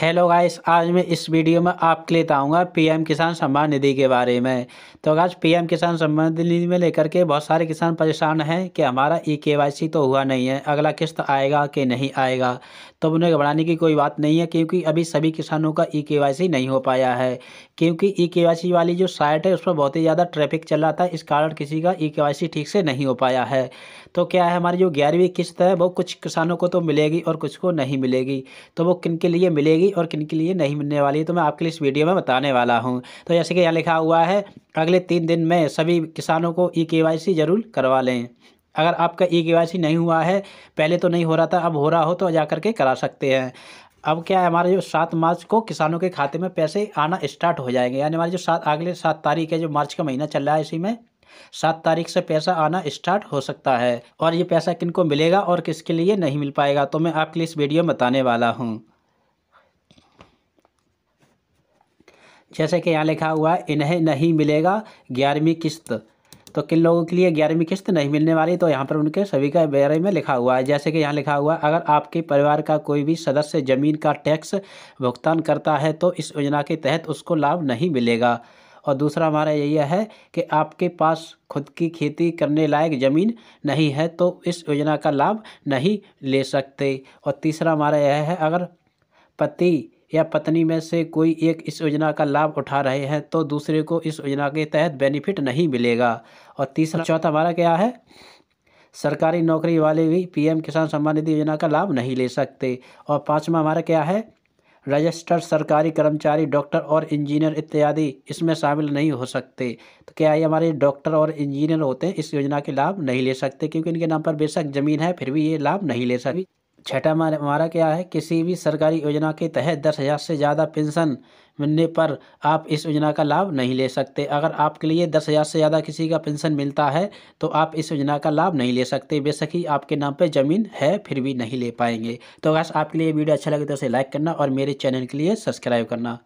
hello guys आज मैं इस वीडियो में आपके लिए बताऊंगा पीएम किसान सम्मान निधि के बारे में तो गाइस पीएम किसान सम्मान निधि में लेकर के बहुत सारे किसान परेशान हैं कि हमारा ई सी तो हुआ नहीं है अगला किस्त आएगा कि नहीं आएगा तो उन्हें घबराने की कोई बात नहीं है क्योंकि अभी सभी किसानों का ई के नहीं हो पाया है क्योंकि ई के वाली जो साइट है उस पर बहुत ही ज़्यादा ट्रैफिक चल रहा था इस कारण किसी का ई के ठीक से नहीं हो पाया है तो क्या है हमारी जो ग्यारहवीं किस्त है वो कुछ किसानों को तो मिलेगी और कुछ को नहीं मिलेगी तो वो किन के लिए मिलेगी मिलेगी और किन के लिए नहीं मिलने वाली तो मैं आपके लिए इस वीडियो में बताने वाला हूँ तो जैसे कि यहाँ लिखा हुआ है अगले तीन दिन में सभी किसानों को ई के जरूर करवा लें अगर आपका ई के नहीं हुआ है पहले तो नहीं हो रहा था अब हो रहा हो तो जा करके करा सकते हैं अब क्या है हमारे जो सात मार्च को किसानों के खाते में पैसे आना स्टार्ट हो जाएंगे यानी हमारे जो सात अगले सात तारीख है जो मार्च का महीना चल रहा है इसी में सात तारीख से पैसा आना स्टार्ट हो सकता है और ये पैसा किनको मिलेगा और किसके लिए नहीं मिल पाएगा तो मैं आपके लिए इस वीडियो में बताने वाला हूँ जैसे कि यहाँ लिखा हुआ है इन्हें नहीं मिलेगा ग्यारहवीं किस्त तो किन लोगों के लिए ग्यारहवीं किस्त नहीं मिलने वाली तो यहाँ पर उनके सभी के बारे में लिखा हुआ है जैसे कि यहाँ लिखा हुआ है अगर आपके परिवार का कोई भी सदस्य ज़मीन का टैक्स भुगतान करता है तो इस योजना के तहत उसको लाभ नहीं मिलेगा और दूसरा हमारा यही है कि आपके पास खुद की खेती करने लायक ज़मीन नहीं है तो इस योजना का लाभ नहीं ले सकते और तीसरा हमारा यह है अगर पति या पत्नी में से कोई एक इस योजना का लाभ उठा रहे हैं तो दूसरे को इस योजना के तहत बेनिफिट नहीं मिलेगा और तीसरा चौथा हमारा क्या है सरकारी नौकरी वाले भी पीएम किसान सम्मान निधि योजना का लाभ नहीं ले सकते और पाँचवा हमारा क्या है रजिस्टर्ड सरकारी कर्मचारी डॉक्टर और इंजीनियर इत्यादि इसमें शामिल नहीं हो सकते तो क्या ये हमारे डॉक्टर और इंजीनियर होते हैं इस योजना के लाभ नहीं ले सकते क्योंकि इनके नाम पर बेशक ज़मीन है फिर भी ये लाभ नहीं ले सकते छठा हमारा क्या है किसी भी सरकारी योजना के तहत दस हज़ार से ज़्यादा पेंशन मिलने पर आप इस योजना का लाभ नहीं ले सकते अगर आपके लिए दस हज़ार से ज़्यादा किसी का पेंशन मिलता है तो आप इस योजना का लाभ नहीं ले सकते बेशक ही आपके नाम पर ज़मीन है फिर भी नहीं ले पाएंगे तो अगर आपके लिए वीडियो अच्छा लगे तो उसे लाइक करना और मेरे चैनल के लिए सब्सक्राइब करना